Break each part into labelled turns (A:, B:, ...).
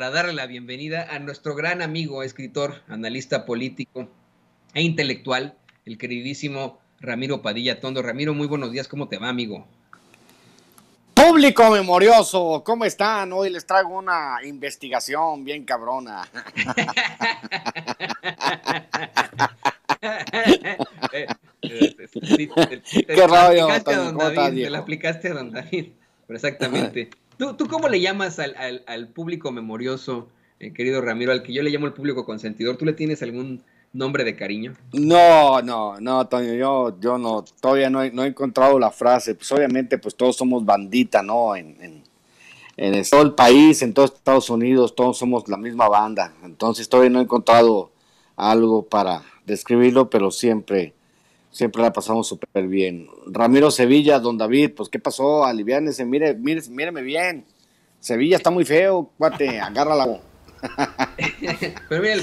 A: para darle la bienvenida a nuestro gran amigo, escritor, analista político e intelectual, el queridísimo Ramiro Padilla Tondo. Ramiro, muy buenos días, ¿cómo te va, amigo?
B: Público memorioso, ¿cómo están? Hoy les traigo una investigación bien cabrona. Qué rollo? te la
A: aplicaste a Don David, exactamente. ¿Tú, ¿Tú, cómo le llamas al, público memorioso, eh, querido Ramiro, al que yo le llamo el público consentidor? ¿Tú le tienes algún nombre de cariño?
B: No, no, no, Toño, yo, yo no, todavía no he, no he encontrado la frase. Pues obviamente, pues todos somos bandita, ¿no? En, en, en, todo el país, en todos Estados Unidos, todos somos la misma banda. Entonces todavía no he encontrado algo para describirlo, pero siempre Siempre la pasamos súper bien. Ramiro Sevilla, don David, pues ¿qué pasó? Aliviánese, mire, mire, míreme bien. Sevilla está muy feo, cuate, agárrala.
A: Pero mira,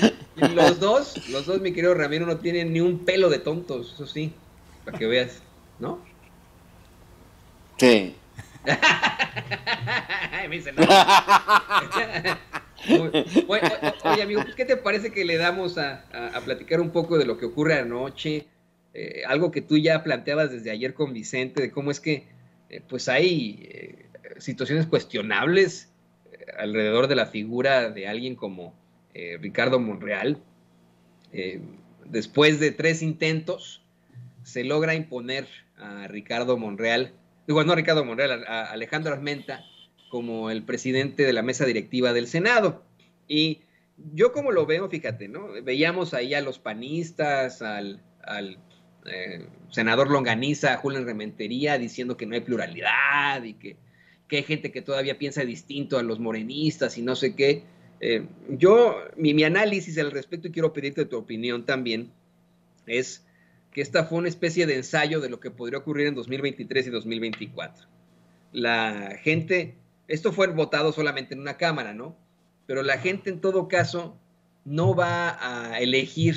A: los dos, los dos, mi querido Ramiro, no tienen ni un pelo de tontos, eso sí, para que veas, ¿no? Sí. Me dice, no. oye, amigo, pues, ¿qué te parece que le damos a, a platicar un poco de lo que ocurre anoche? Eh, algo que tú ya planteabas desde ayer con Vicente, de cómo es que eh, pues hay eh, situaciones cuestionables alrededor de la figura de alguien como Ricardo Monreal. después de tres intentos, se logra imponer a Ricardo Monreal, igual no a Ricardo Monreal, a Alejandro Armenta como el presidente de la mesa directiva del Senado. Y yo como lo veo, fíjate, ¿no? Veíamos ahí a los panistas, al eh, senador Longaniza, Julián Rementería, diciendo que no hay pluralidad y que, hay gente que todavía piensa distinto a los morenistas y no sé qué. Eh, yo, mi, mi, análisis al respecto, y quiero pedirte tu opinión también, es que esta fue una especie de ensayo de lo que podría ocurrir en 2023 y 2024. La gente, esto fue votado solamente en una cámara, ¿no? Pero la gente en todo caso no va a elegir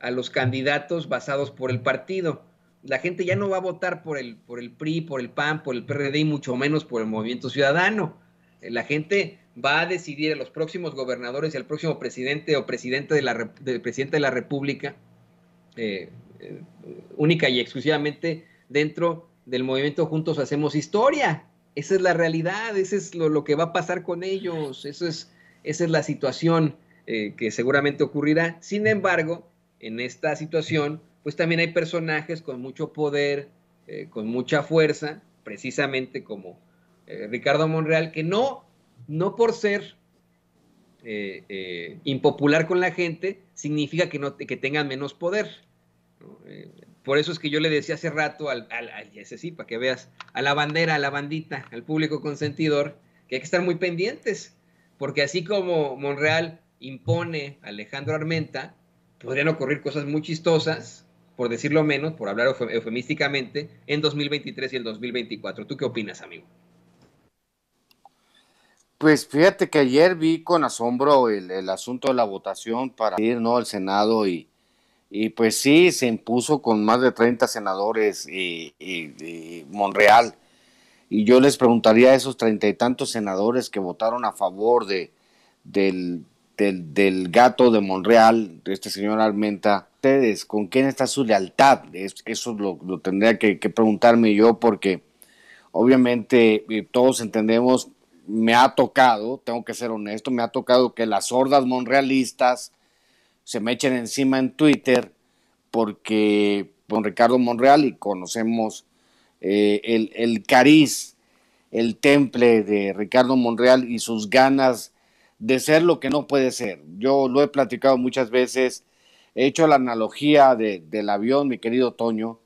A: a los candidatos basados por el partido. La gente ya no va a votar por el, por el PRI, por el PAN, por el PRD y mucho menos por el Movimiento Ciudadano. Eh, la gente va a decidir a los próximos gobernadores y al próximo presidente o presidente de la, de, presidente de la República, eh, eh, única y exclusivamente dentro del movimiento Juntos Hacemos Historia. Esa es la realidad, eso es lo, que va a pasar con ellos, eso es, esa es la situación que seguramente ocurrirá. Sin embargo, en esta situación, pues también hay personajes con mucho poder, eh, con mucha fuerza, precisamente como eh, Ricardo Monreal, que no, no por ser eh, impopular con la gente, significa que, no, que tengan menos poder. por eso es que yo le decía hace rato al, sí, para que veas, a la bandera, a la bandita, al público consentidor, que hay que estar muy pendientes, porque así como Monreal impone a Alejandro Armenta, podrían ocurrir cosas muy chistosas, por decirlo menos, por hablar eufemísticamente, en 2023 y el 2024. ¿Tú
B: qué opinas, amigo? Pues fíjate que ayer vi con asombro el, asunto de la votación para ir ¿no? al Senado y, pues sí, se impuso con más de 30 senadores y, Monreal. Y yo les preguntaría a esos treinta y tantos senadores que votaron a favor de, del del, gato de Monreal, de este señor Armenta, ustedes, ¿con quién está su lealtad? eso lo, tendría que, preguntarme yo porque obviamente eh, todos entendemos, me ha tocado, tengo que ser honesto, me ha tocado que las hordas monrealistas se me echen encima en Twitter porque con Ricardo Monreal y conocemos eh, el, el cariz, el temple de Ricardo Monreal y sus ganas de ser lo que no puede ser. Yo lo he platicado muchas veces, he hecho la analogía del avión, mi querido Toño,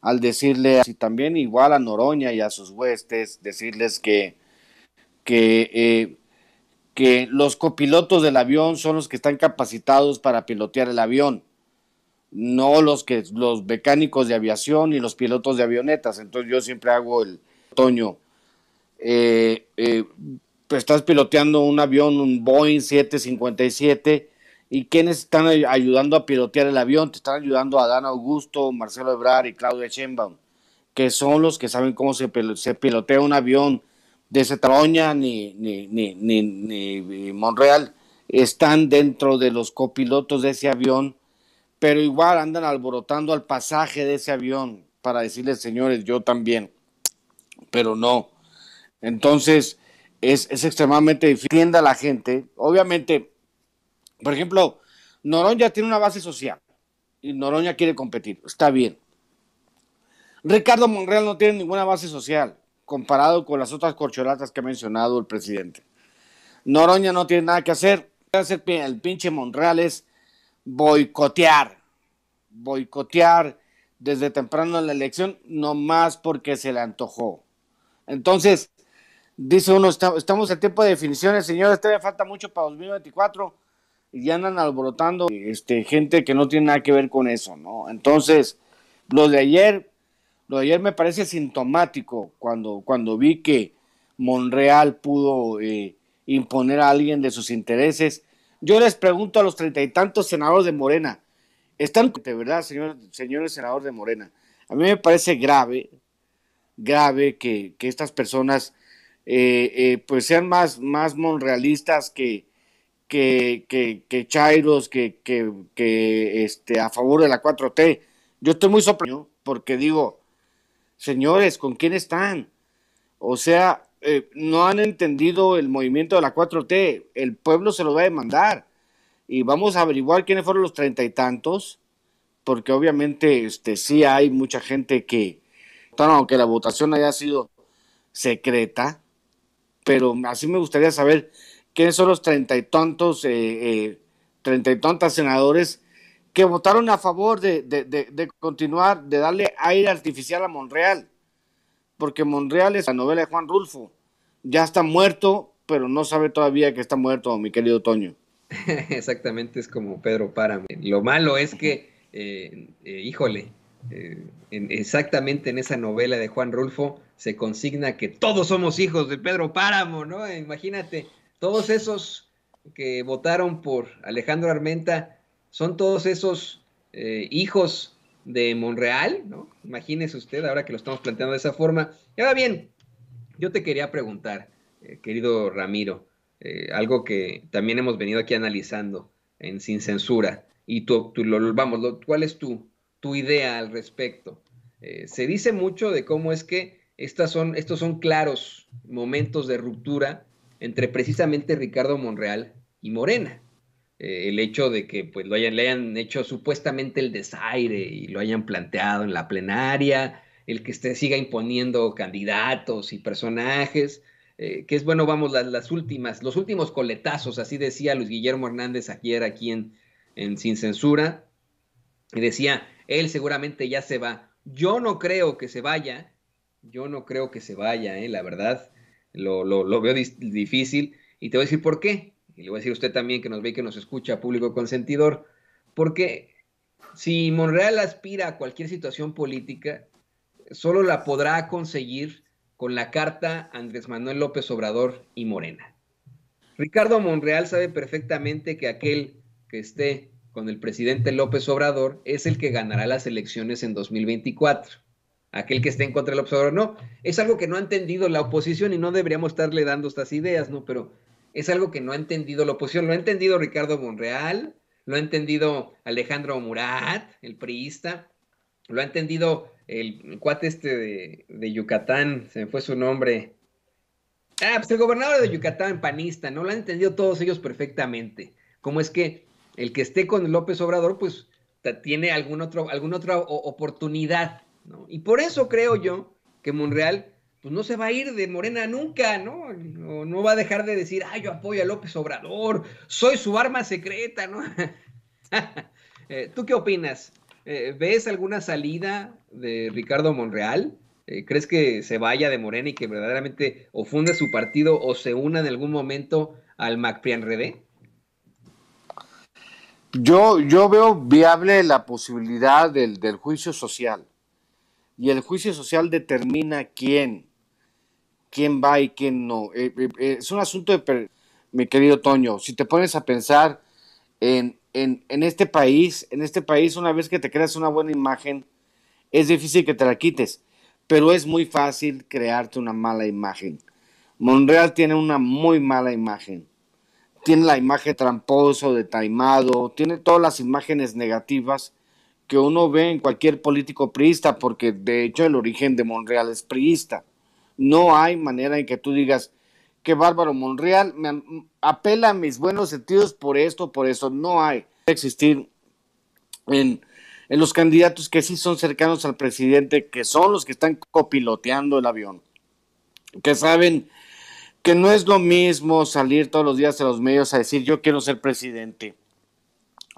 B: al decirle, y también igual a Noroña y a sus huestes, decirles que, que, eh, que los copilotos del avión son los que están capacitados para pilotear el avión, no los, que, los mecánicos de aviación y los pilotos de avionetas. Entonces yo siempre hago el Toño. Eh, eh, pues, estás piloteando un avión, un Boeing 757, y quienes están ayudando a pilotear el avión, te están ayudando a Dan Augusto, Marcelo Ebrard y Claudia schenbaum, que son los que saben cómo se, pilotea un avión de Cetroña ni, ni, ni, Monreal, están dentro de los copilotos de ese avión, pero igual andan alborotando al pasaje de ese avión para decirles, señores, yo también, pero no. Entonces, es, extremadamente difícil. a la gente. Obviamente, por ejemplo, Noroña tiene una base social y Noroña quiere competir. Está bien. Ricardo Monreal no tiene ninguna base social comparado con las otras corcholatas que ha mencionado el presidente. Noroña no tiene nada que hacer. El pinche Monreal es boicotear, boicotear desde temprano en la elección, nomás porque se le antojó. Entonces, Dice uno, estamos en tiempo de definiciones, señores, todavía falta mucho para 2024 y ya andan alborotando este, gente que no tiene nada que ver con eso, ¿no? Entonces, lo de ayer, lo de ayer me parece sintomático cuando, cuando vi que Monreal pudo eh, imponer a alguien de sus intereses. Yo les pregunto a los treinta y tantos senadores de Morena, están de verdad, señores, señores senadores de Morena, a mí me parece grave, grave que, que estas personas eh, eh, pues sean más, más monrealistas que, que, que, chairos, que, que, este, a favor de la 4T. Yo estoy muy sorprendido porque digo, señores, ¿con quién están? O sea, eh, no han entendido el movimiento de la 4T, el pueblo se lo va a demandar y vamos a averiguar quiénes fueron los treinta y tantos, porque obviamente este, sí hay mucha gente que, aunque la votación haya sido secreta, pero así me gustaría saber quiénes son los treinta y tantos eh, eh, treinta y senadores que votaron a favor de, continuar, de darle aire artificial a Monreal, porque Monreal es la novela de Juan Rulfo, ya está muerto, pero no sabe todavía que está muerto, mi querido Toño.
A: Exactamente, es como Pedro Páramo. Lo malo es que, eh, híjole, exactamente en esa novela de Juan Rulfo, se consigna que todos somos hijos de Pedro Páramo, ¿no? Imagínate, todos esos que votaron por Alejandro Armenta son todos esos eh, hijos de Monreal, ¿no? Imagínese usted ahora que lo estamos planteando de esa forma. Y ahora bien, yo te quería preguntar, eh, querido Ramiro, eh, algo que también hemos venido aquí analizando en Sin Censura, y tú, lo, vamos, ¿cuál es tu idea al respecto? se dice mucho de cómo es que estos son claros momentos de ruptura entre precisamente Ricardo Monreal y Morena. Eh, el hecho de que pues, lo hayan, le hayan hecho supuestamente el desaire y lo hayan planteado en la plenaria, el que se siga imponiendo candidatos y personajes, eh, que es bueno, vamos, las, las, últimas, los últimos coletazos, así decía Luis Guillermo Hernández ayer aquí en Sin Censura, y decía, él seguramente ya se va. Yo no creo que se vaya, yo no creo que se vaya, ¿eh? la verdad. Lo, lo, lo veo difícil. Y te voy a decir por qué. Y le voy a decir a usted también que nos ve y que nos escucha, público consentidor. Porque si Monreal aspira a cualquier situación política, solo la podrá conseguir con la carta Andrés Manuel López Obrador y Morena. Ricardo Monreal sabe perfectamente que aquel que esté con el presidente López Obrador es el que ganará las elecciones en 2024 aquel que esté en contra del observador. No, es algo que no ha entendido la oposición y no deberíamos estarle dando estas ideas, ¿no? Pero es algo que no ha entendido la oposición. Lo ha entendido Ricardo Monreal, lo ha entendido Alejandro Murat, el priista, lo ha entendido el, cuate este de, Yucatán, se me fue su nombre. Ah, pues el gobernador de Yucatán, panista, ¿no? Lo han entendido todos ellos perfectamente. ¿Cómo es que el que esté con López Obrador, pues tiene algún otro, alguna otra oportunidad y por eso creo yo que Monreal pues, no se va a ir de Morena nunca, ¿no? ¿no? va a dejar de decir, ay yo apoyo a López Obrador, soy su arma secreta, ¿no? Eh, ¿Tú qué opinas? Eh, ¿Ves alguna salida de Ricardo Monreal? Eh, ¿Crees que se vaya de Morena y que verdaderamente o funde su partido o se una en algún momento al Redé
B: Yo, yo veo viable la posibilidad del, del juicio social y el juicio social determina quién, quién va y quién no. Eh, eh, eh, es un asunto de, mi querido Toño, si te pones a pensar en, en, este país, en este país una vez que te creas una buena imagen, es difícil que te la quites, pero es muy fácil crearte una mala imagen. Monreal tiene una muy mala imagen. Tiene la imagen tramposo, de taimado, tiene todas las imágenes negativas que uno ve en cualquier político priista, porque de hecho el origen de Monreal es priista. No hay manera en que tú digas, que bárbaro, Monreal me apela a mis buenos sentidos por esto, por eso. No hay existir en, en los candidatos que sí son cercanos al presidente, que son los que están copiloteando el avión, que saben que no es lo mismo salir todos los días a los medios a decir yo quiero ser presidente.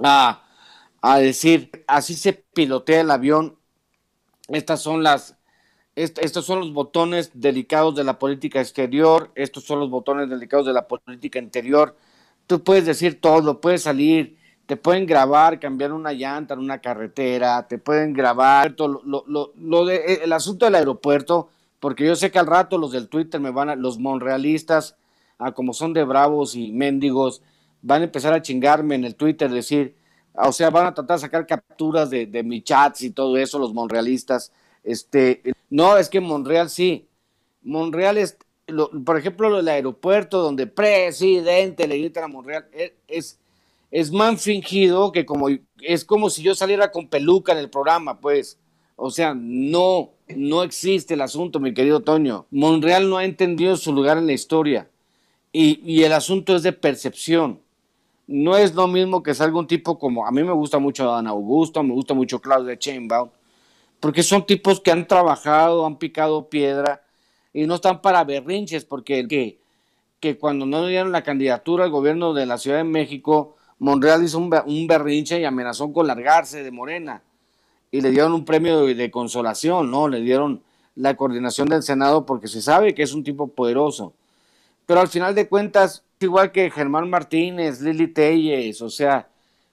B: Ah, a decir, así se pilotea el avión, estas son las, estos son los botones delicados de la política exterior, estos son los botones delicados de la política interior. Tú puedes decir todo, puedes salir, te pueden grabar, cambiar una llanta en una carretera, te pueden grabar de, eh, el asunto del aeropuerto, porque yo sé que al rato los del Twitter me van a, los monrealistas, a como son de bravos y mendigos, van a empezar a chingarme en el Twitter, decir, o sea, van a tratar de sacar capturas de, de chats y todo eso, los monrealistas. Este, no, es que Monreal sí. Monreal es, por ejemplo, el aeropuerto donde presidente le gritan a Monreal, e, es, es, fingido que como es como si yo saliera con peluca en el programa, pues. O sea, no, no existe el asunto, mi querido Toño. Monreal no ha entendido su lugar en la historia. Y, y el asunto es de percepción no es lo mismo que salga un tipo como, a mí me gusta mucho Don Augusto, me gusta mucho de Chainbaum, porque son tipos que han trabajado, han picado piedra y no están para berrinches, porque que, que cuando no dieron la candidatura al gobierno de la Ciudad de México, Monreal hizo un, berrinche y amenazó con largarse de Morena y le dieron un premio de, de, consolación, ¿no? Le dieron la coordinación del Senado porque se sabe que es un tipo poderoso. Pero al final de cuentas, igual que Germán Martínez, Lili Telles, o sea,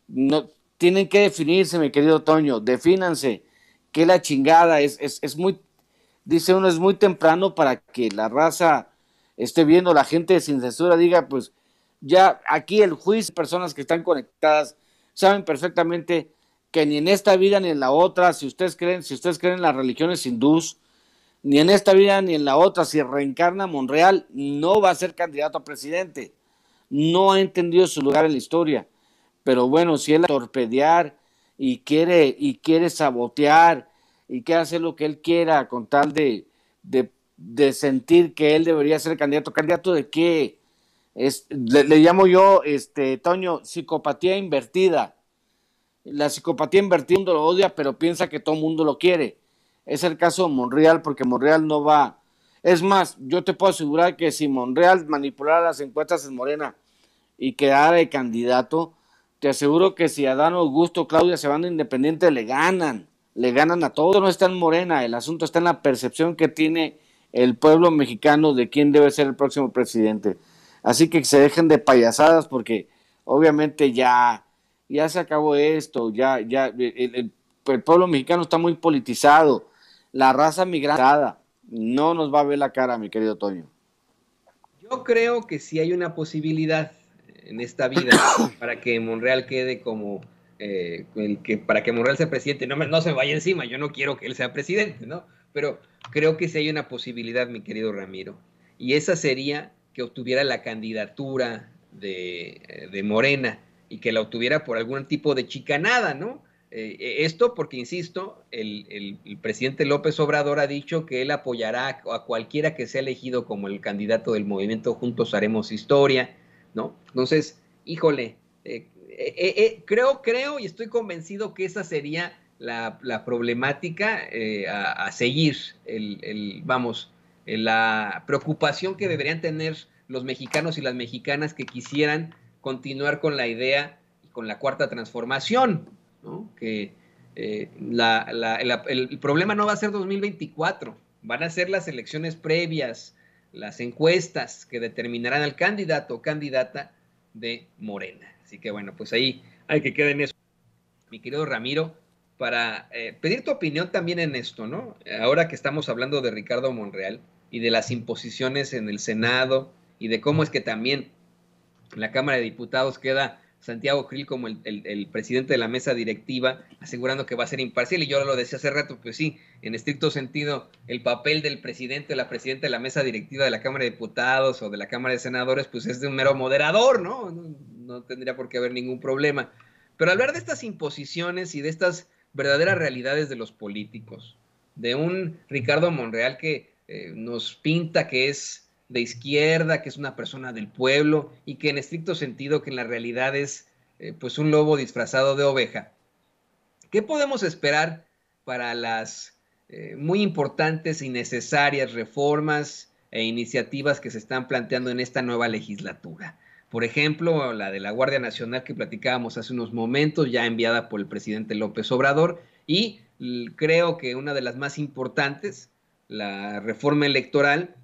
B: no, tienen que definirse, mi querido Toño, defínanse, que la chingada, es, es, es muy, dice uno, es muy temprano para que la raza esté viendo, la gente sin censura diga, pues ya aquí el juicio, personas que están conectadas, saben perfectamente que ni en esta vida ni en la otra, si ustedes creen, si ustedes creen en las religiones hindús, ni en esta vida ni en la otra, si reencarna Monreal, no va a ser candidato a presidente. No ha entendido su lugar en la historia. Pero bueno, si él torpedear y quiere, y quiere sabotear y quiere hacer lo que él quiera con tal de, de, sentir que él debería ser candidato, candidato de qué? Es, le, llamo yo, este, Toño, psicopatía invertida. La psicopatía invertida, todo mundo lo odia, pero piensa que todo el mundo lo quiere es el caso de Monreal, porque Monreal no va. Es más, yo te puedo asegurar que si Monreal manipulara las encuestas en Morena y quedara de candidato, te aseguro que si Adán Augusto, Claudia se van Independiente, le ganan, le ganan a todos. No está en Morena, el asunto está en la percepción que tiene el pueblo mexicano de quién debe ser el próximo presidente. Así que se dejen de payasadas porque obviamente ya, ya se acabó esto, ya, ya, el pueblo mexicano está muy politizado la raza migrada no nos va a ver la cara, mi querido Toño.
A: Yo creo que sí hay una posibilidad en esta vida para que Monreal quede como eh, el que para que Monreal sea presidente. No, no se vaya encima, yo no quiero que él sea presidente, ¿no? Pero creo que sí hay una posibilidad, mi querido Ramiro. Y esa sería que obtuviera la candidatura de, de Morena y que la obtuviera por algún tipo de chicanada, ¿no? Eh, eh, esto porque, insisto, el, presidente López Obrador ha dicho que él apoyará a cualquiera que sea elegido como el candidato del movimiento Juntos Haremos Historia, ¿no? Entonces, híjole, eh, creo, creo y estoy convencido que esa sería la, problemática a, seguir, el, vamos, la preocupación que deberían tener los mexicanos y las mexicanas que quisieran continuar con la idea y con la cuarta transformación, que eh, el problema no va a ser 2024, van a ser las elecciones previas, las encuestas que determinarán al candidato o candidata de Morena. Así que bueno, pues ahí hay que en eso. Mi querido Ramiro, para eh, pedir tu opinión también en esto, ¿no? Ahora que estamos hablando de Ricardo Monreal y de las imposiciones en el Senado y de cómo es que también la Cámara de Diputados queda Santiago Krill como el, presidente de la mesa directiva, asegurando que va a ser imparcial. Y yo lo decía hace rato, pues sí, en estricto sentido, el papel del presidente o la presidenta de la mesa directiva de la Cámara de Diputados o de la Cámara de Senadores, pues es de un mero moderador, ¿no? No, tendría por qué haber ningún problema. Pero hablar de estas imposiciones y de estas verdaderas realidades de los políticos, de un Ricardo Monreal que eh, nos pinta que es de izquierda, que es una persona del pueblo y que en estricto sentido que en la realidad es eh, pues un lobo disfrazado de oveja. ¿Qué podemos esperar para las eh, muy importantes y necesarias reformas e iniciativas que se están planteando en esta nueva legislatura? Por ejemplo, la de la Guardia Nacional que platicábamos hace unos momentos, ya enviada por el presidente López Obrador, y creo que una de las más importantes, la reforma electoral,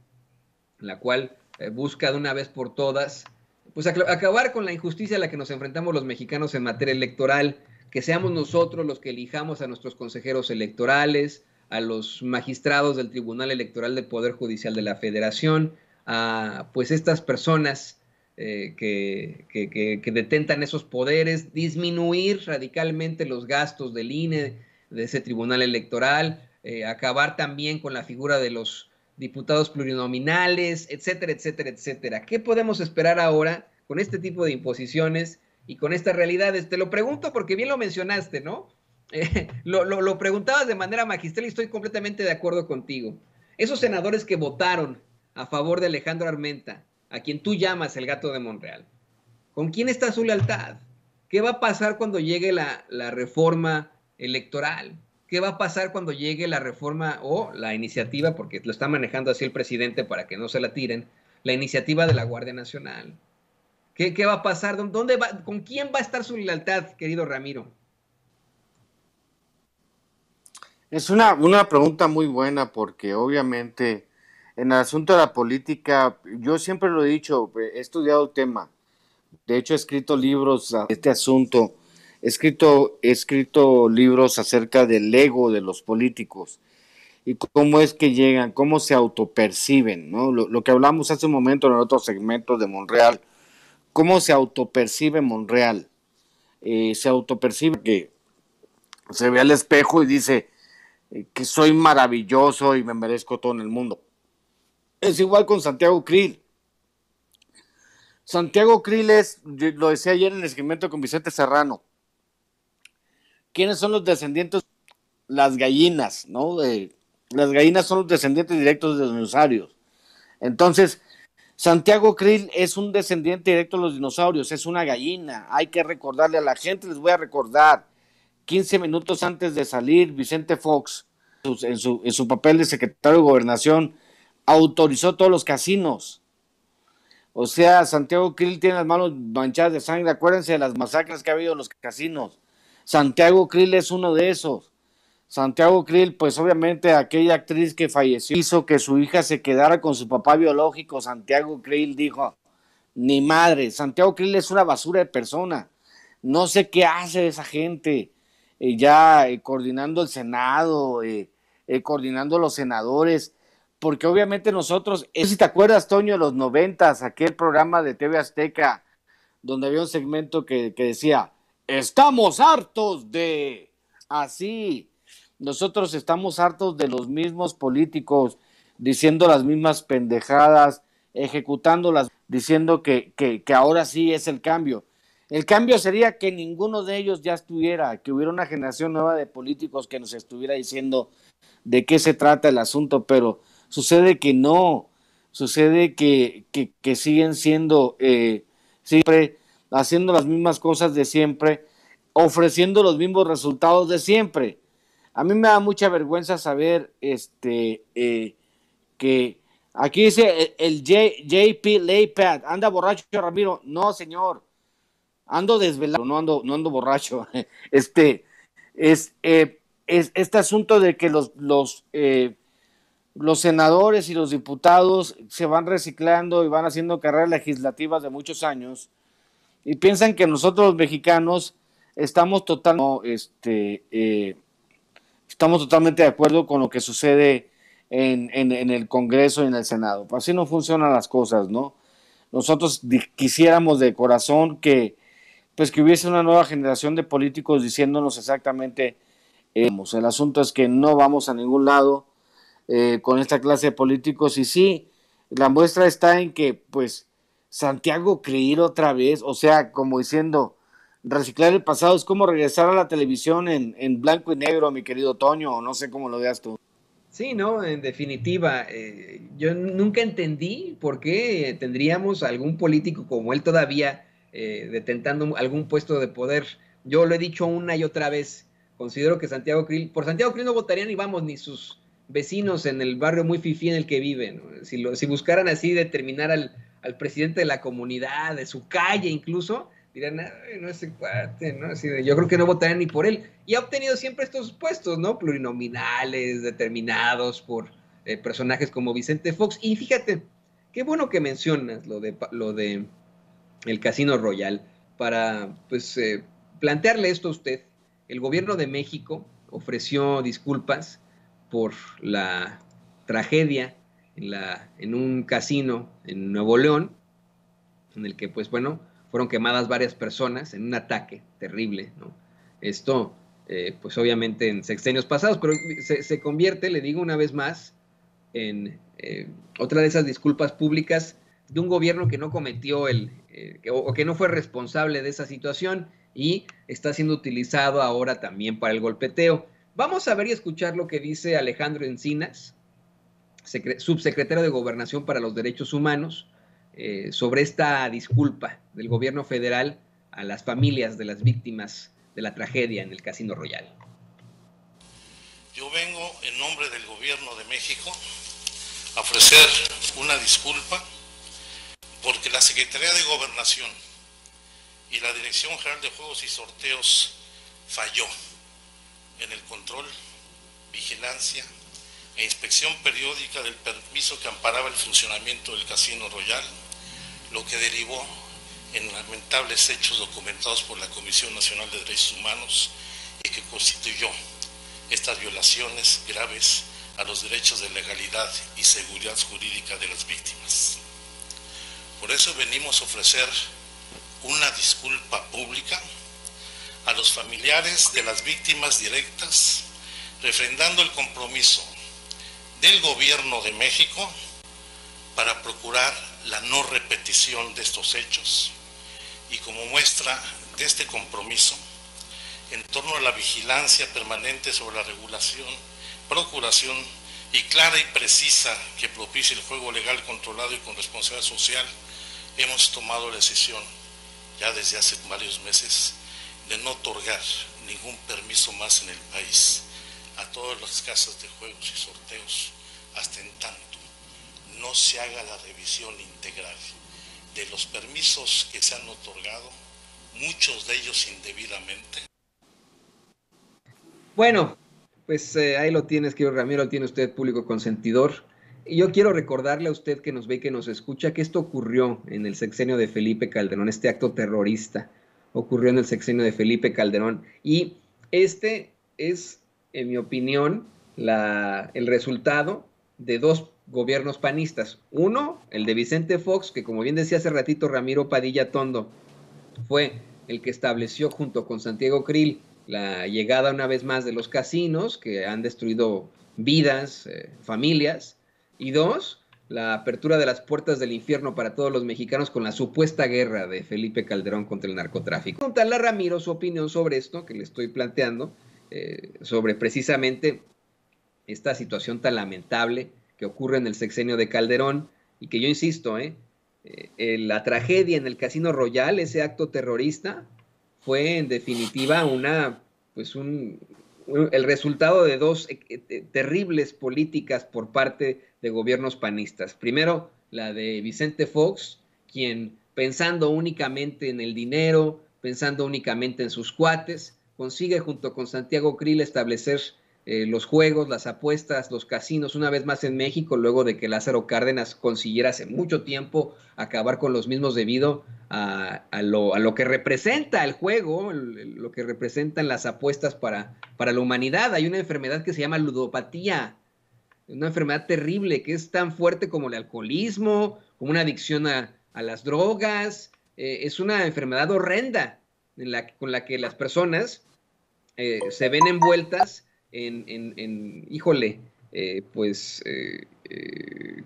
A: la cual eh, busca de una vez por todas pues acabar con la injusticia a la que nos enfrentamos los mexicanos en materia electoral, que seamos nosotros los que elijamos a nuestros consejeros electorales, a los magistrados del Tribunal Electoral del Poder Judicial de la Federación, a pues estas personas eh, que, que, que, detentan esos poderes, disminuir radicalmente los gastos del INE, de ese Tribunal Electoral, eh, acabar también con la figura de los diputados plurinominales, etcétera, etcétera, etcétera. ¿Qué podemos esperar ahora con este tipo de imposiciones y con estas realidades? Te lo pregunto porque bien lo mencionaste, ¿no? Eh, lo, preguntabas de manera magistral y estoy completamente de acuerdo contigo. Esos senadores que votaron a favor de Alejandro Armenta, a quien tú llamas el gato de Monreal, ¿con quién está su lealtad? ¿Qué va a pasar cuando llegue la, la reforma electoral? qué va a pasar cuando llegue la reforma o la iniciativa, porque lo está manejando así el presidente para que no se la tiren, la iniciativa de la Guardia Nacional. ¿Qué, va a pasar? ¿Dónde va, ¿Con quién va a estar su lealtad, querido Ramiro?
B: Es una, pregunta muy buena porque obviamente en el asunto de la política, yo siempre lo he dicho, he estudiado el tema, de hecho he escrito libros a este asunto He escrito, escrito libros acerca del ego de los políticos y cómo es que llegan, cómo se autoperciben, ¿no? Lo, que hablamos hace un momento en el otro segmento de Monreal, cómo se autopercibe Monreal. Eh, se autopercibe que se ve al espejo y dice eh, que soy maravilloso y me merezco todo en el mundo. Es igual con Santiago Krill. Santiago Krill es, lo decía ayer en el segmento con Vicente Serrano, ¿Quiénes son los descendientes? Las gallinas, ¿no? las gallinas son los descendientes directos de los dinosaurios. Entonces, Santiago Krill es un descendiente directo de los dinosaurios, es una gallina. Hay que recordarle a la gente, les voy a recordar, 15 minutos antes de salir, Vicente Fox, en su, papel de secretario de gobernación, autorizó todos los casinos. O sea, Santiago Krill tiene las manos manchadas de sangre. Acuérdense de las masacres que ha habido en los casinos. Santiago Krill es uno de esos. Santiago Krill, pues obviamente aquella actriz que falleció hizo que su hija se quedara con su papá biológico. Santiago Krill dijo, ni madre, Santiago Krill es una basura de persona. No sé qué hace esa gente, eh, ya eh, coordinando el Senado, eh, eh, coordinando los senadores, porque obviamente nosotros, si te acuerdas, Toño, de los noventas, aquel programa de TV Azteca, donde había un segmento que decía, Estamos hartos de así. Nosotros estamos hartos de los mismos políticos diciendo las mismas pendejadas, ejecutándolas, diciendo que, ahora sí es el cambio. El cambio sería que ninguno de ellos ya estuviera, que hubiera una generación nueva de políticos que nos estuviera diciendo de qué se trata el asunto, pero sucede que no, sucede que, siguen siendo eh, siempre haciendo las mismas cosas de siempre, ofreciendo los mismos resultados de siempre. A mí me da mucha vergüenza saber este, eh, que aquí dice el, JP Laypad, anda borracho Ramiro. No, señor, ando desvelado, no ando, no ando borracho. Este, es, eh, es este asunto de que los, los, eh, los senadores y los diputados se van reciclando y van haciendo carreras legislativas de muchos años y piensan que nosotros los mexicanos estamos, total, este, eh, estamos totalmente de acuerdo con lo que sucede en, el Congreso y en el Senado. Así no funcionan las cosas, ¿no? Nosotros quisiéramos de corazón que, pues, hubiese una nueva generación de políticos diciéndonos exactamente, eh, el asunto es que no vamos a ningún lado eh, con esta clase de políticos y sí, la muestra está en que, pues, Santiago creír otra vez, o sea, como diciendo, reciclar el pasado es como regresar a la televisión en, blanco y negro, mi querido Toño, o no sé cómo lo veas tú.
A: Sí, no, en definitiva, eh, yo nunca entendí por qué tendríamos algún político como él todavía eh, detentando algún puesto de poder. Yo lo he dicho una y otra vez, considero que Santiago Creel, por Santiago Creel no votarían ni vamos, ni sus vecinos en el barrio muy fifí en el que viven. Si, si buscaran así determinar al, al presidente de la comunidad, de su calle incluso, dirán, no no el cuate, ¿no? yo creo que no votarán ni por él. Y ha obtenido siempre estos puestos, ¿no? Plurinominales, determinados por eh, personajes como Vicente Fox. Y fíjate, qué bueno que mencionas lo de, lo de el Casino Royal para, pues, eh, plantearle esto a usted. El gobierno de México ofreció disculpas por la tragedia en, un casino en Nuevo León, en el que, pues bueno, fueron quemadas varias personas en un ataque terrible, ¿no? Esto, eh, pues obviamente en sexenios pasados, pero se, convierte, le digo una vez más, en eh, otra de esas disculpas públicas de un gobierno que no cometió el, eh, o que no fue responsable de esa situación y está siendo utilizado ahora también para el golpeteo. Vamos a ver y escuchar lo que dice Alejandro Encinas, subsecretario de Gobernación para los Derechos Humanos, eh, sobre esta disculpa del gobierno federal a las familias de las víctimas de la tragedia en el Casino Royal.
C: Yo vengo en nombre del gobierno de México a ofrecer una disculpa porque la Secretaría de Gobernación y la Dirección General de Juegos y Sorteos falló en el control, vigilancia, e inspección periódica del permiso que amparaba el funcionamiento del Casino Royal, lo que derivó en lamentables hechos documentados por la Comisión Nacional de Derechos Humanos y que constituyó estas violaciones graves a los derechos de legalidad y seguridad jurídica de las víctimas. Por eso venimos a ofrecer una disculpa pública a los familiares de las víctimas directas, refrendando el compromiso del gobierno de México para procurar la no repetición de estos hechos. Y como muestra de este compromiso, en torno a la vigilancia permanente sobre la regulación, procuración y clara y precisa que propicie el juego legal controlado y con responsabilidad social, hemos tomado la decisión ya desde hace varios meses de no otorgar ningún permiso más en el país a todas las casas de juegos y sorteos, hasta en tanto no se haga la revisión integral de los permisos que se han otorgado, muchos de ellos indebidamente.
A: Bueno, pues eh, ahí lo tienes, querido Ramiro, tiene usted público consentidor. Y yo quiero recordarle a usted que nos ve y que nos escucha que esto ocurrió en el sexenio de Felipe Calderón, este acto terrorista ocurrió en el sexenio de Felipe Calderón. Y este es en mi opinión, el resultado de dos gobiernos panistas. Uno, el de Vicente Fox, que como bien decía hace ratito Ramiro Padilla Tondo, fue el que estableció junto con Santiago Krill la llegada una vez más de los casinos, que han destruido vidas, eh, familias. Y dos, la apertura de las puertas del infierno para todos los mexicanos con la supuesta guerra de Felipe Calderón contra el narcotráfico. Contarle a Ramiro su opinión sobre esto que le estoy planteando eh, sobre precisamente esta situación tan lamentable que ocurre en el sexenio de Calderón y que yo insisto, ¿eh? Eh, la tragedia en el Casino Royal, ese acto terrorista, fue en definitiva una, pues un, el resultado de dos terribles políticas por parte de gobiernos panistas. Primero, la de Vicente Fox, quien pensando únicamente en el dinero, pensando únicamente en sus cuates, consigue junto con Santiago Krill establecer eh, los juegos, las apuestas, los casinos, una vez más en México, luego de que Lázaro Cárdenas consiguiera hace mucho tiempo acabar con los mismos debido a, lo, que representa el juego, lo que representan las apuestas para, para la humanidad. Hay una enfermedad que se llama ludopatía, una enfermedad terrible que es tan fuerte como el alcoholismo, como una adicción a, las drogas. Eh, es una enfermedad horrenda con la que las personas eh, se ven envueltas en, en, híjole, eh, pues eh,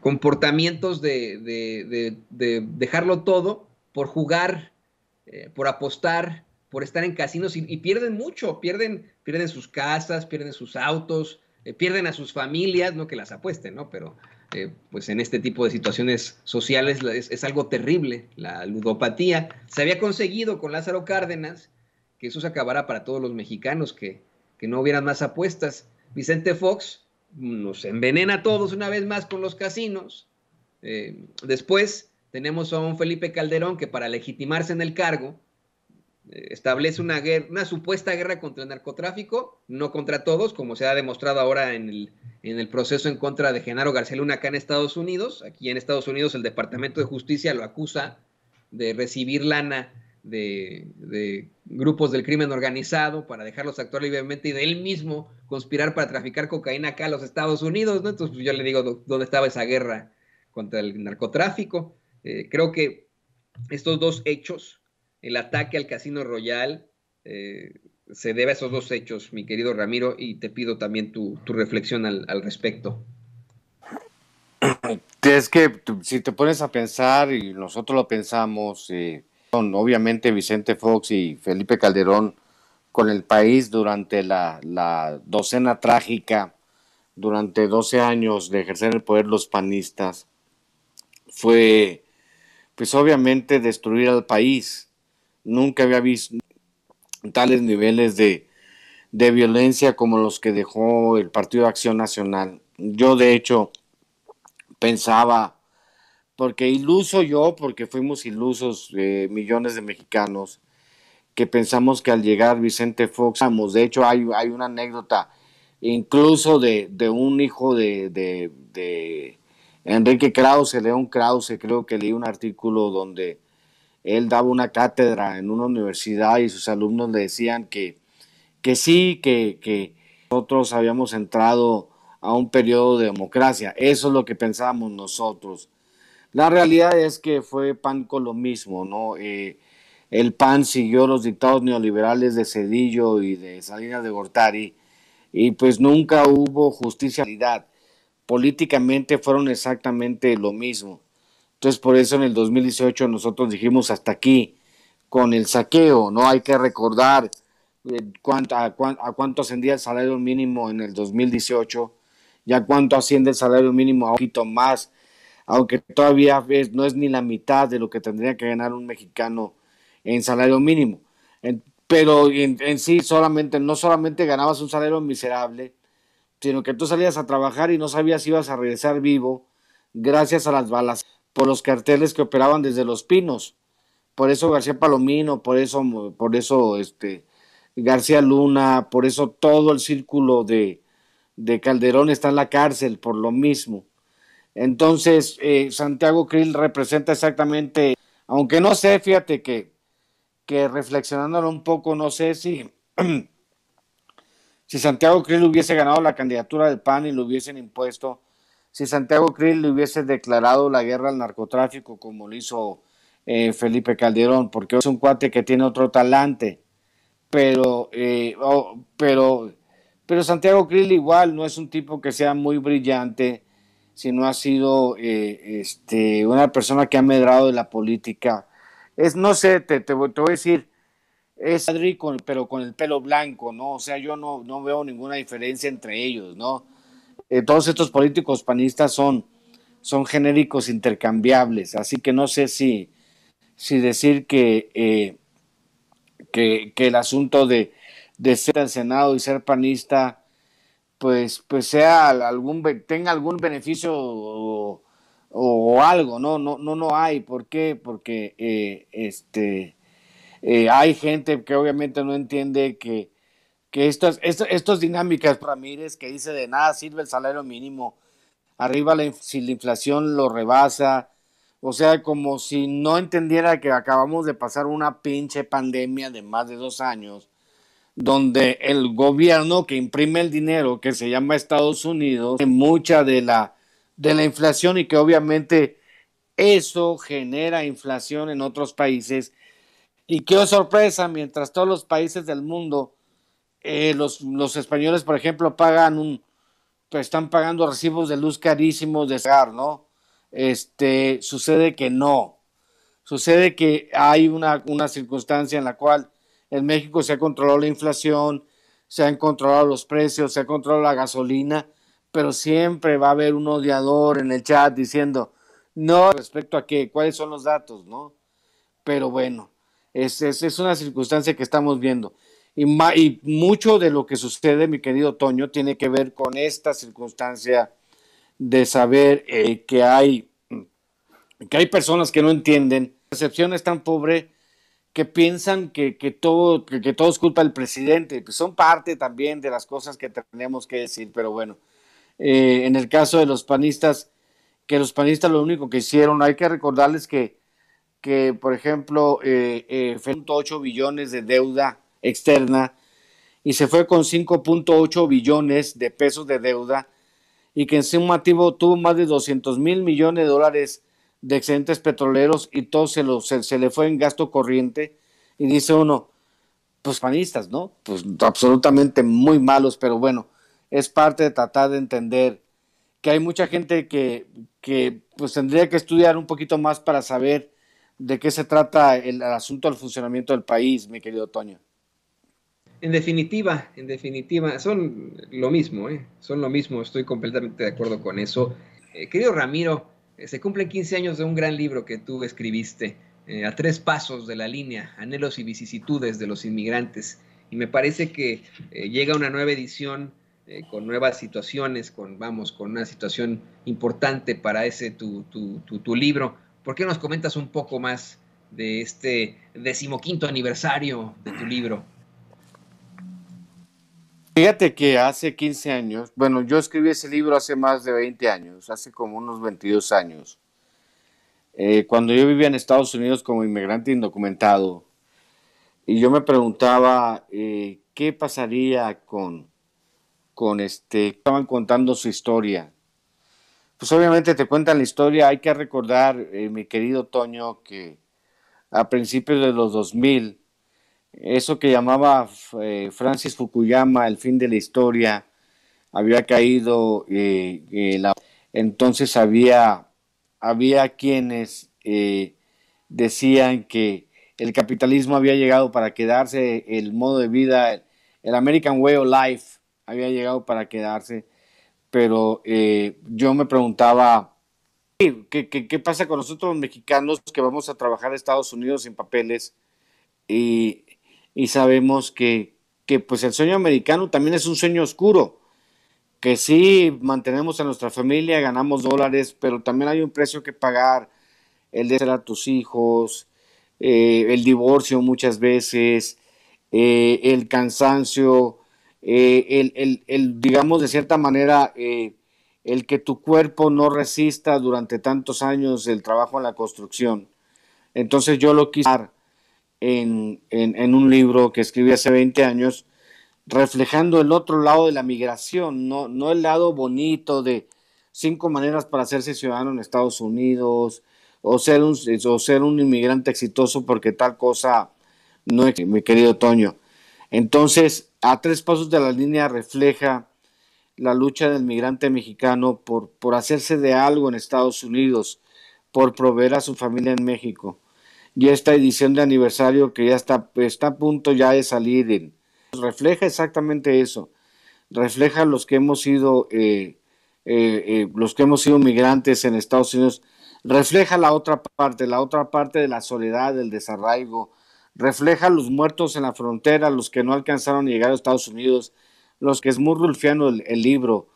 A: comportamientos de, de, dejarlo todo por jugar, por apostar, por estar en casinos y, pierden mucho, pierden, pierden sus casas, pierden sus autos, pierden a sus familias, no que las apuesten, ¿no? Pero pues en este tipo de situaciones sociales es algo terrible, la ludopatía. Se había conseguido con Lázaro Cárdenas que eso se acabara para todos los mexicanos, que, que no hubieran más apuestas. Vicente Fox mm, nos envenena a todos una vez más con los casinos. Eh, después tenemos a un Felipe Calderón que para legitimarse en el cargo eh, establece una, una supuesta guerra contra el narcotráfico, no contra todos, como se ha demostrado ahora en el, en el proceso en contra de Genaro García Luna acá en Estados Unidos. Aquí en Estados Unidos el Departamento de Justicia lo acusa de recibir lana de, grupos del crimen organizado para dejarlos actuar libremente y de él mismo conspirar para traficar cocaína acá a los Estados Unidos, ¿no? Entonces pues, yo le digo dónde estaba esa guerra contra el narcotráfico. Eh, creo que estos dos hechos, el ataque al Casino Royal, eh, se debe a esos dos hechos, mi querido Ramiro, y te pido también
B: tu, reflexión al, respecto. Es que si te pones a pensar, y nosotros lo pensamos, eh, Obviamente Vicente Fox y Felipe Calderón con el país durante la, docena trágica, durante 12 años de ejercer el poder los panistas, fue pues obviamente destruir al país. Nunca había visto tales niveles de, de violencia como los que dejó el Partido de Acción Nacional. Yo de hecho pensaba porque iluso yo, porque fuimos ilusos eh, millones de mexicanos que pensamos que al llegar Vicente Fox, de hecho hay, una anécdota incluso de, un hijo de, Enrique Krause, León Krause, creo que leí un artículo donde él daba una cátedra en una universidad y sus alumnos le decían que, que sí, que, que nosotros habíamos entrado a un periodo de democracia, eso es lo que pensábamos nosotros la realidad es que fue PAN con lo mismo, ¿no? Eh, el PAN siguió los dictados neoliberales de Cedillo y de Salinas de Gortari y pues nunca hubo justicia. Políticamente fueron exactamente lo mismo. Entonces por eso en el 2018 nosotros dijimos hasta aquí con el saqueo, ¿no? Hay que recordar eh, cuánto, a, cuánto ascendía el salario mínimo en el 2018, ya cuánto asciende el salario mínimo, a un poquito más aunque todavía no es ni la mitad de lo que tendría que ganar un mexicano en salario mínimo. pero en, sí solamente, no solamente ganabas un salario miserable, sino que tú salías a trabajar y no sabías si ibas a regresar vivo gracias a las balas por los carteles que operaban desde Los Pinos. Por eso García Palomino, por eso, por eso este, García Luna, por eso todo el círculo de, de Calderón está en la cárcel, por lo mismo. Entonces, eh, Santiago Krill representa exactamente, aunque no sé, fíjate que, que reflexionándolo un poco, no sé si, si Santiago Krill hubiese ganado la candidatura del PAN y lo hubiesen impuesto, si Santiago Krill le hubiese declarado la guerra al narcotráfico como lo hizo eh, Felipe Calderón, porque es un cuate que tiene otro talante, pero, eh, pero, pero Santiago Krill igual no es un tipo que sea muy brillante si no ha sido eh, este, una persona que ha medrado de la política. Es, no sé, te, te, voy a decir, es Adri, con, pero con el pelo blanco, ¿no? O sea, yo no, no veo ninguna diferencia entre ellos, ¿no? Eh, todos estos políticos panistas son, son genéricos intercambiables, así que no sé si, si decir que, eh, que, el asunto de, de ser el Senado y ser panista pues, pues, sea algún, tenga algún beneficio o, algo, ¿no? No, no, no hay. ¿Por qué? Porque eh, este, eh, hay gente que obviamente no entiende que, estas, dinámicas, pues, Ramírez, que dice de nada sirve el salario mínimo, arriba si la inflación lo rebasa, o sea, como si no entendiera que acabamos de pasar una pinche pandemia de más de dos años, donde el gobierno que imprime el dinero, que se llama Estados Unidos, mucha de la, de la inflación y que obviamente eso genera inflación en otros países. Y qué sorpresa, mientras todos los países del mundo, eh, los, españoles, por ejemplo, pagan un, pues, están pagando recibos de luz carísimos de SAR, ¿no? Este, sucede que no. Sucede que hay una, una circunstancia en la cual en México se ha controlado la inflación, se han controlado los precios, se ha controlado la gasolina, pero siempre va a haber un odiador en el chat diciendo, no, respecto a qué, cuáles son los datos, ¿no? Pero bueno, es, es, una circunstancia que estamos viendo. Y, y, mucho de lo que sucede, mi querido Toño, tiene que ver con esta circunstancia de saber eh, que, hay, que hay personas que no entienden. La percepción es tan pobre que piensan que, todo, que, es culpa del presidente. que pues son parte también de las cosas que tenemos que decir, pero bueno, eh, en el caso de los panistas, que los panistas lo único que hicieron, hay que recordarles que, que por ejemplo, eh, eh, billones de deuda externa y se fue con 5.8 billones de pesos de deuda y que en su motivo tuvo más de 200 mil millones de dólares de excedentes petroleros y todo se, lo, se, le fue en gasto corriente. Y dice uno, pues panistas, ¿no? Pues absolutamente muy malos, pero bueno, es parte de tratar de entender que hay mucha gente que, que pues, tendría que estudiar un poquito más para saber de qué se trata el, asunto del funcionamiento del país, mi querido Toño.
A: En definitiva, en definitiva, son lo mismo, ¿eh? son lo mismo, estoy completamente de acuerdo con eso. Eh, querido Ramiro, eh, se cumplen 15 años de un gran libro que tú escribiste, eh, A tres pasos de la línea, Anhelos y vicisitudes de los inmigrantes. Y me parece que eh, llega una nueva edición con nuevas situaciones, con, vamos, con una situación importante para ese tu, tu libro. ¿Por qué nos comentas un poco más de este decimoquinto aniversario
B: de tu libro? Fíjate que hace 15 años, bueno, yo escribí ese libro hace más de 20 años, hace como unos 22 años. Eh, cuando yo vivía en Estados Unidos como inmigrante indocumentado, y yo me preguntaba eh, qué pasaría con, con este, estaban contando su historia. Pues obviamente te cuentan la historia, hay que recordar, eh, mi querido Toño, que a principios de los 2000, eso que llamaba eh, Francis Fukuyama el fin de la historia, había caído, eh, eh, entonces había, había quienes decían que el capitalismo había llegado para quedarse, el modo de vida, el, American Way of Life había llegado para quedarse, pero yo me preguntaba, ¿Qué, pasa con nosotros los mexicanos que vamos a trabajar a Estados Unidos sin papeles? Y y sabemos que, pues el sueño americano también es un sueño oscuro, que sí mantenemos a nuestra familia, ganamos dólares, pero también hay un precio que pagar, el de ser a tus hijos, eh, el divorcio muchas veces, eh, el cansancio, eh, el, digamos de cierta manera, el que tu cuerpo no resista durante tantos años el trabajo en la construcción. Entonces yo lo quise en, un libro que escribí hace 20 años, reflejando el otro lado de la migración, no, no el lado bonito de cinco maneras para hacerse ciudadano en Estados Unidos o ser un, o ser un inmigrante exitoso porque tal cosa no es, mi querido Toño. Entonces, a tres pasos de la línea refleja la lucha del migrante mexicano por, por hacerse de algo en Estados Unidos, por proveer a su familia en México y esta edición de aniversario que ya está, pues, a punto ya de salir, refleja exactamente eso, refleja los que hemos sido, eh, eh, eh, los que hemos sido migrantes en Estados Unidos, refleja la otra parte, la otra parte de la soledad, del desarraigo, refleja los muertos en la frontera, los que no alcanzaron a llegar a Estados Unidos, los que es muy rulfiano el libro,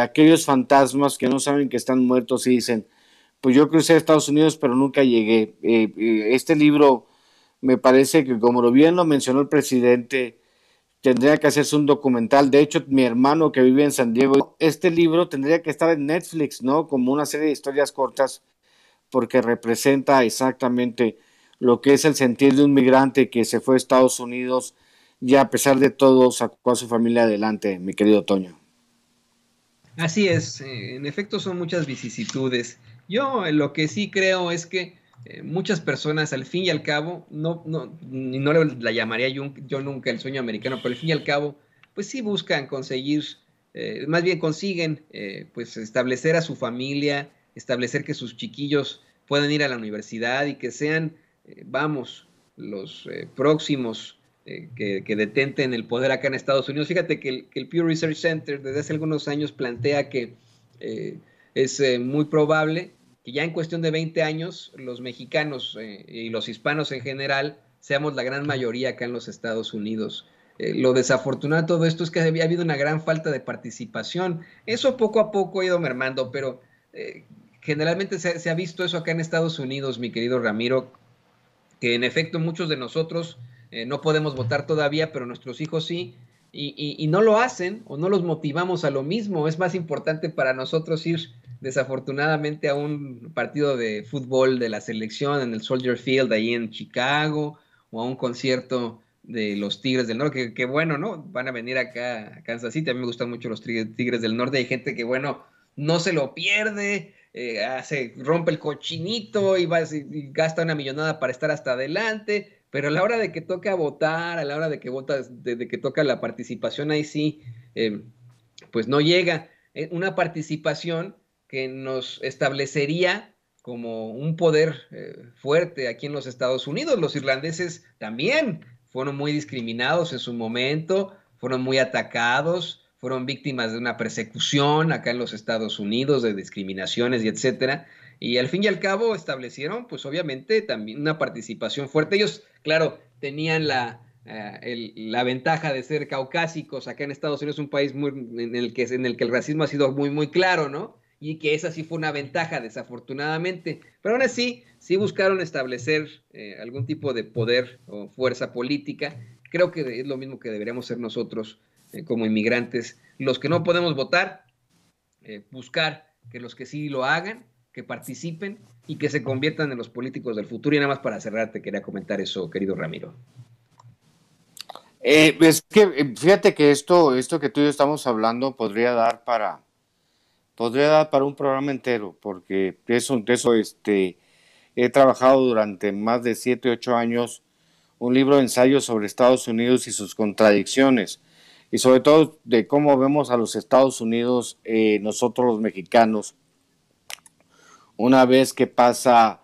B: aquellos fantasmas que no saben que están muertos y dicen, pues yo crucé a Estados Unidos, pero nunca llegué. Eh, eh, este libro me parece que, como lo bien lo mencionó el presidente, tendría que hacerse un documental. De hecho, mi hermano que vive en San Diego, este libro tendría que estar en Netflix, ¿no? Como una serie de historias cortas, porque representa exactamente lo que es el sentir de un migrante que se fue a Estados Unidos y a pesar de todo sacó a su familia adelante, mi querido Toño.
A: Así es, eh, en efecto son muchas vicisitudes. Yo eh, lo que sí creo es que eh, muchas personas al fin y al cabo, no, no, no la llamaría yo, nunca el sueño americano, pero al fin y al cabo, pues sí buscan conseguir, eh, más bien consiguen, pues establecer a su familia, establecer que sus chiquillos puedan ir a la universidad y que sean, vamos, los próximos que, detenten el poder acá en Estados Unidos. Fíjate que el, que el, Pew Research Center desde hace algunos años plantea que es eh, muy probable que ya en cuestión de 20 años los mexicanos eh, y los hispanos en general seamos la gran mayoría acá en los Estados Unidos. Eh, lo desafortunado de todo esto es que había habido una gran falta de participación. Eso poco a poco ha ido mermando, pero generalmente se, ha visto eso acá en Estados Unidos, mi querido Ramiro, que en efecto muchos de nosotros no podemos votar todavía, pero nuestros hijos sí, y, no lo hacen o no los motivamos a lo mismo. Es más importante para nosotros ir desafortunadamente a un partido de fútbol de la selección en el Soldier Field ahí en Chicago o a un concierto de los Tigres del Norte, que, bueno, ¿no? Van a venir acá a Kansas City, a mí me gustan mucho los Tigres del Norte, hay gente que bueno, no se lo pierde, eh, hace, ah, rompe el cochinito y, va, y gasta una millonada para estar hasta adelante, pero a la hora de que toca votar, a la hora de que votas, de, que toca la participación, ahí sí, eh, pues no llega. Eh, una participación que nos establecería como un poder eh, fuerte aquí en los Estados Unidos. Los irlandeses también fueron muy discriminados en su momento, fueron muy atacados, fueron víctimas de una persecución acá en los Estados Unidos, de discriminaciones y etcétera. Y al fin y al cabo establecieron, pues obviamente, también una participación fuerte. Ellos, claro, tenían la, eh, la ventaja de ser caucásicos. Acá en Estados Unidos un país muy, en, el que, en el que el racismo ha sido muy, muy claro, ¿no? y que esa sí fue una ventaja, desafortunadamente. Pero aún así, sí buscaron establecer eh, algún tipo de poder o fuerza política. Creo que es lo mismo que deberíamos ser nosotros eh, como inmigrantes, los que no podemos votar, eh, buscar que los que sí lo hagan, que participen y que se conviertan en los políticos del futuro. Y nada más para cerrar, te quería comentar eso, querido Ramiro.
B: es que fíjate que esto, esto que tú y yo estamos hablando podría dar para, podría dar para un programa entero, porque eso, eso este, he trabajado durante más de 7, 8 años un libro de ensayos sobre Estados Unidos y sus contradicciones, y sobre todo de cómo vemos a los Estados Unidos eh, nosotros los mexicanos, una vez que pasa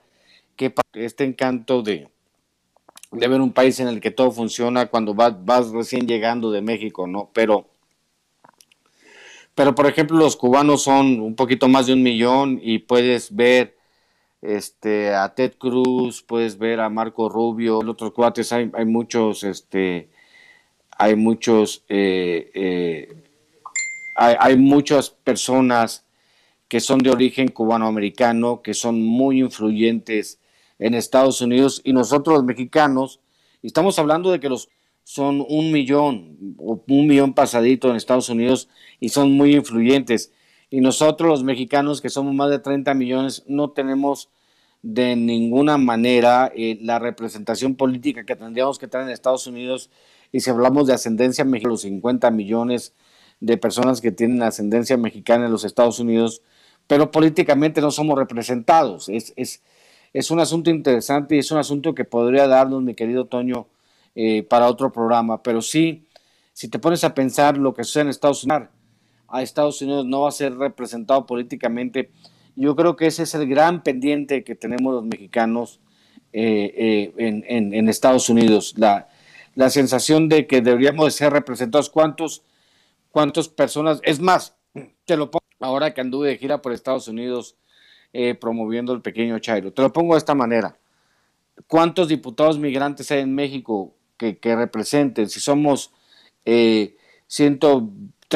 B: que este encanto de, de ver un país en el que todo funciona cuando vas, recién llegando de México, ¿no? Pero pero, por ejemplo, los cubanos son un poquito más de un millón y puedes ver este, a Ted Cruz, puedes ver a Marco Rubio, los otros cuates, hay, hay muchos, este, hay muchos, eh, eh, hay, hay, muchas personas que son de origen cubano-americano, que son muy influyentes en Estados Unidos y nosotros los mexicanos, estamos hablando de que los son un millón o un millón pasadito en Estados Unidos y son muy influyentes. Y nosotros los mexicanos, que somos más de 30 millones, no tenemos de ninguna manera eh, la representación política que tendríamos que tener en Estados Unidos. Y si hablamos de ascendencia mexicana, los 50 millones de personas que tienen ascendencia mexicana en los Estados Unidos, pero políticamente no somos representados. Es, es, es un asunto interesante y es un asunto que podría darnos, mi querido Toño, eh, para otro programa, pero sí, si te pones a pensar lo que sucede en Estados Unidos, a Estados Unidos no va a ser representado políticamente. Yo creo que ese es el gran pendiente que tenemos los mexicanos eh, eh, en, Estados Unidos, la, sensación de que deberíamos ser representados. ¿Cuántos, ¿Cuántas personas? Es más, te lo pongo ahora que anduve de gira por Estados Unidos promoviendo el pequeño Chairo. Te lo pongo de esta manera. ¿Cuántos diputados migrantes hay en México? que, representen. Si somos 130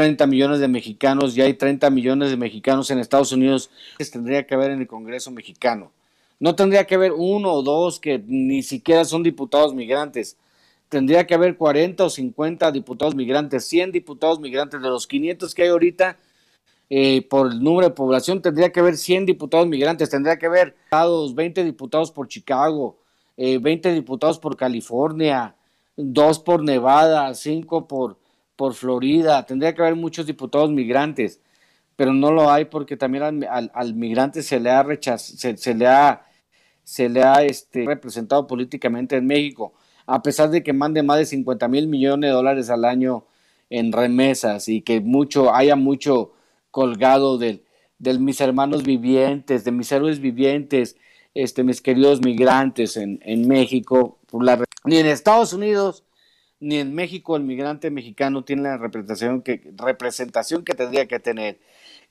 B: eh, millones de mexicanos y hay 30 millones de mexicanos en Estados Unidos, tendría que haber en el Congreso mexicano. No tendría que haber uno o dos que ni siquiera son diputados migrantes. Tendría que haber 40 o 50 diputados migrantes, 100 diputados migrantes de los 500 que hay ahorita. Eh, por el número de población, tendría que haber 100 diputados migrantes, tendría que haber 20 diputados por Chicago, 20 eh, diputados por California, dos por Nevada, cinco por, por Florida. Tendría que haber muchos diputados migrantes, pero no lo hay porque también al, migrante se le ha rechazado, se, le ha, este, representado políticamente en México, a pesar de que mande más de 50 mil millones de dólares al año en remesas y que mucho haya mucho colgado de mis hermanos vivientes, de mis héroes vivientes, este, mis queridos migrantes en, México, ni en Estados Unidos, ni en México el migrante mexicano tiene la representación que, representación que tendría que tener.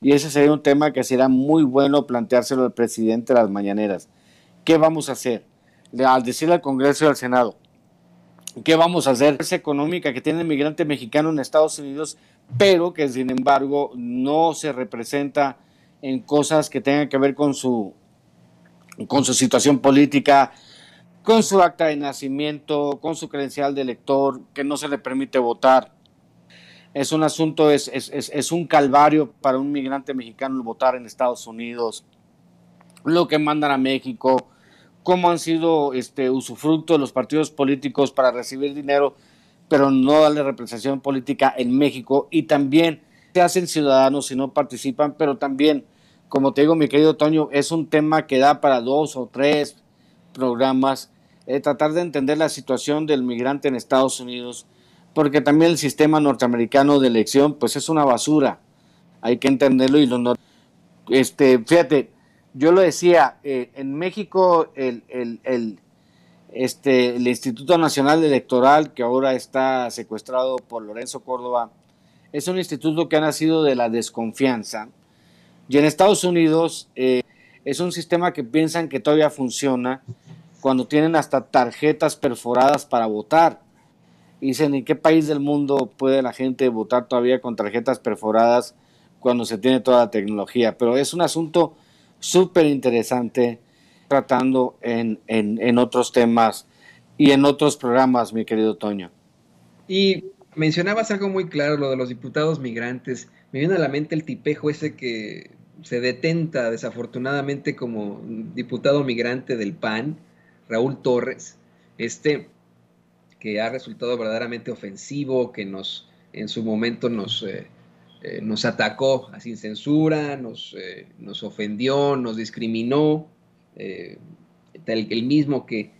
B: Y ese sería un tema que sería muy bueno planteárselo al presidente de las mañaneras. ¿Qué vamos a hacer? Al decirle al Congreso y al Senado, ¿qué vamos a hacer? económica que tiene el migrante mexicano en Estados Unidos, pero que sin embargo no se representa en cosas que tengan que ver con su con su situación política, con su acta de nacimiento, con su credencial de elector, que no se le permite votar. Es un asunto, es, es, un calvario para un migrante mexicano votar en Estados Unidos, lo que mandan a México, cómo han sido este, usufructo de los partidos políticos para recibir dinero, pero no darle representación política en México y también se hacen ciudadanos si no participan, pero también como te digo, mi querido Toño, es un tema que da para dos o tres programas, eh, tratar de entender la situación del migrante en Estados Unidos, porque también el sistema norteamericano de elección, pues es una basura, hay que entenderlo y lo Este, fíjate, yo lo decía, eh, en México el, este, el Instituto Nacional Electoral, que ahora está secuestrado por Lorenzo Córdoba, es un instituto que ha nacido de la desconfianza, y en Estados Unidos eh, es un sistema que piensan que todavía funciona cuando tienen hasta tarjetas perforadas para votar. Dicen, ¿en qué país del mundo puede la gente votar todavía con tarjetas perforadas cuando se tiene toda la tecnología? Pero es un asunto súper interesante tratando en, en otros temas y en otros programas, mi querido Toño.
A: Y mencionabas algo muy claro, lo de los diputados migrantes me viene a la mente el tipejo ese que se detenta desafortunadamente como diputado migrante del PAN, Raúl Torres, este que ha resultado verdaderamente ofensivo, que nos en su momento nos, eh, eh, atacó sin censura, eh, nos, ofendió, nos discriminó, el, mismo que,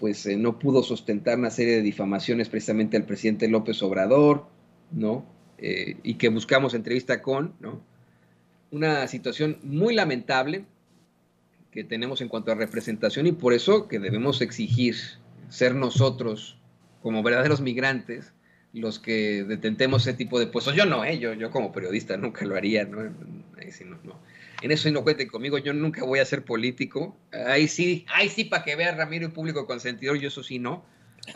A: pues no pudo sustentar una serie de difamaciones precisamente al presidente López Obrador, ¿no? Eh, y que buscamos entrevista con, ¿no? Una situación muy lamentable que tenemos en cuanto a representación y por eso que debemos exigir ser nosotros, como verdaderos migrantes, los que detentemos ese tipo de puestos. Yo no, ¿eh? yo, yo como periodista nunca lo haría, ¿no? no, En eso no cuenten conmigo, yo nunca voy a ser político. Ahí sí, ahí sí, para que vea Ramiro y público consentidor, yo eso sí no.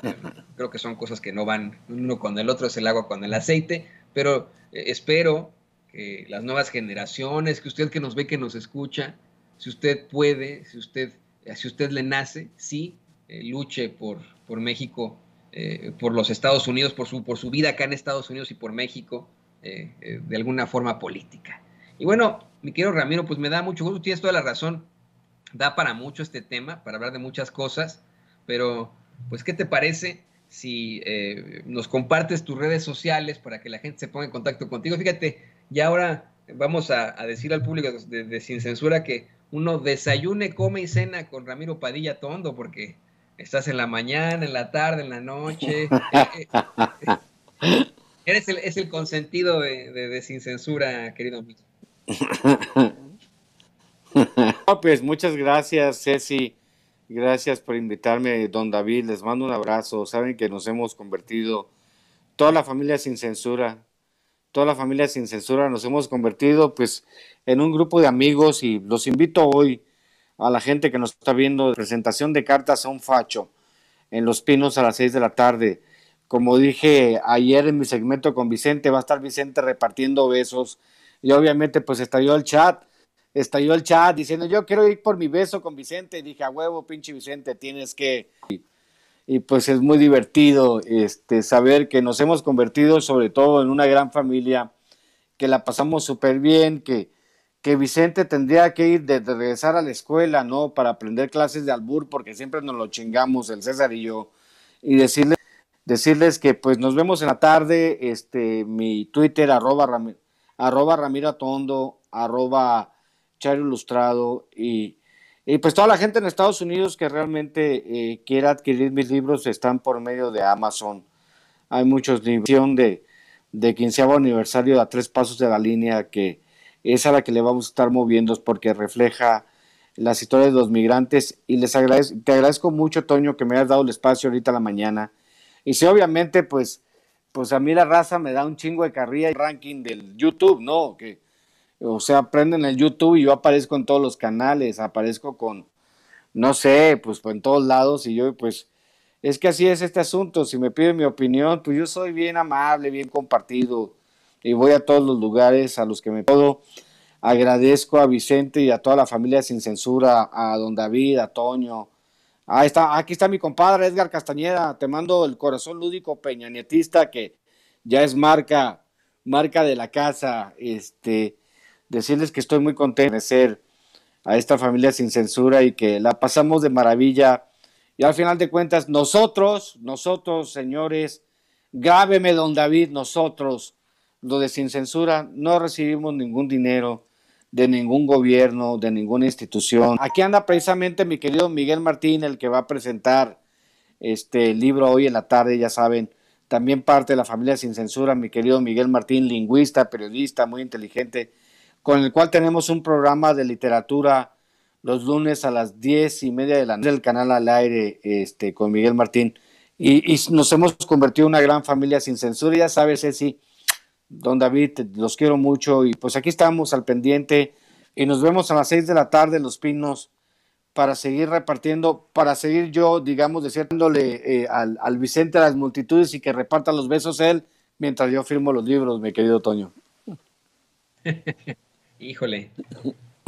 A: Creo que son cosas que no van uno con el otro, es el agua con el aceite. Pero eh, espero que las nuevas generaciones, que usted que nos ve, que nos escucha, si usted puede, si usted, eh, si usted le nace, sí, eh, luche por, por México, por los Estados Unidos, por su, por su vida acá en Estados Unidos y por México, de alguna forma política. Y bueno, mi querido Ramiro, pues me da mucho gusto, tienes toda la razón, da para mucho este tema, para hablar de muchas cosas, pero pues, ¿qué te parece? si eh, nos compartes tus redes sociales para que la gente se ponga en contacto contigo. Fíjate, y ahora vamos a, decir al público de, Sin Censura que uno desayune, come y cena con Ramiro Padilla Tondo, porque estás en la mañana, en la tarde, en la noche. Eres el, es el consentido de, de, Sin Censura,
B: querido amigo. pues muchas gracias, Ceci. Gracias por invitarme, don David. Les mando un abrazo. Saben que nos hemos convertido, toda la familia sin censura, toda la familia sin censura, nos hemos convertido pues en un grupo de amigos y los invito hoy a la gente que nos está viendo, presentación de cartas a un facho en Los Pinos a las 6 de la tarde. Como dije ayer en mi segmento con Vicente, va a estar Vicente repartiendo besos y obviamente pues estalló el chat estalló el chat diciendo, yo quiero ir por mi beso con Vicente. dije, a huevo, pinche Vicente, tienes que... Y, pues es muy divertido este, saber que nos hemos convertido sobre todo en una gran familia, que la pasamos súper bien, que, que Vicente tendría que ir de, regresar a la escuela, ¿no? Para aprender clases de albur, porque siempre nos lo chingamos, el César y yo, y decirle decirles que pues nos vemos en la tarde, este, mi Twitter arroba, arroba Ramiro arroba Ilustrado y, pues toda la gente en Estados Unidos que realmente eh, quiera adquirir mis libros están por medio de Amazon. Hay muchos libros de, 15 quinceavo aniversario a tres pasos de la línea que es a la que le vamos a estar moviendo porque refleja las historias de los migrantes y les agradezco, te agradezco mucho Toño que me hayas dado el espacio ahorita a la mañana y sí obviamente pues pues a mí la raza me da un chingo de carrilla y ranking del YouTube, ¿no? Que o sea, prenden el YouTube y yo aparezco en todos los canales, aparezco con, no sé, pues en todos lados y yo pues es que así es este asunto. Si me piden mi opinión, pues yo soy bien amable, bien compartido y voy a todos los lugares a los que me puedo. Agradezco a Vicente y a toda la familia sin censura, a don David, a Toño. Ahí está, aquí está mi compadre Edgar Castañeda. Te mando el corazón lúdico peñanetista que ya es marca, marca de la casa. Este, decirles que estoy muy contento de ser a esta familia sin censura y que la pasamos de maravilla. Y al final de cuentas, nosotros, nosotros, señores, grábeme, don David, nosotros, lo de sin censura, no recibimos ningún dinero de ningún gobierno, de ninguna institución. Aquí anda precisamente mi querido Miguel Martín, el que va a presentar este libro hoy en la tarde, ya saben, también parte de la familia sin censura, mi querido Miguel Martín, lingüista, periodista, muy inteligente con el cual tenemos un programa de literatura los lunes a las diez y media de la noche del canal al aire este, con Miguel Martín. Y, nos hemos convertido en una gran familia sin censura. Ya sabes, sí don David, los quiero mucho. Y pues aquí estamos al pendiente. Y nos vemos a las seis de la tarde en Los Pinos para seguir repartiendo, para seguir yo, digamos, diciéndole eh, al, al Vicente a las multitudes y que reparta los besos él mientras yo firmo los libros, mi querido Toño.
A: Híjole.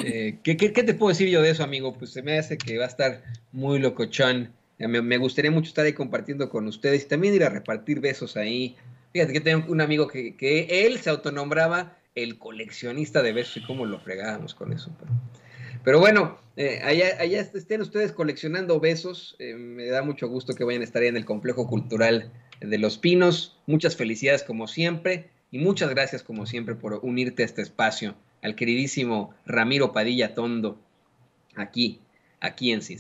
A: Eh, ¿qué, te puedo decir yo de eso, amigo? Pues se me hace que va a estar muy locochón. Eh, me, gustaría mucho estar ahí compartiendo con ustedes y también ir a repartir besos ahí. Fíjate que tengo un amigo que, él se autonombraba el coleccionista de besos y cómo lo fregábamos con eso. Pero, bueno, eh, allá, estén ustedes coleccionando besos. me da mucho gusto que vayan a estar ahí en el complejo cultural de Los Pinos. Muchas felicidades como siempre y muchas gracias como siempre por unirte a este espacio al queridísimo Ramiro Padilla Tondo, aquí, aquí en Sin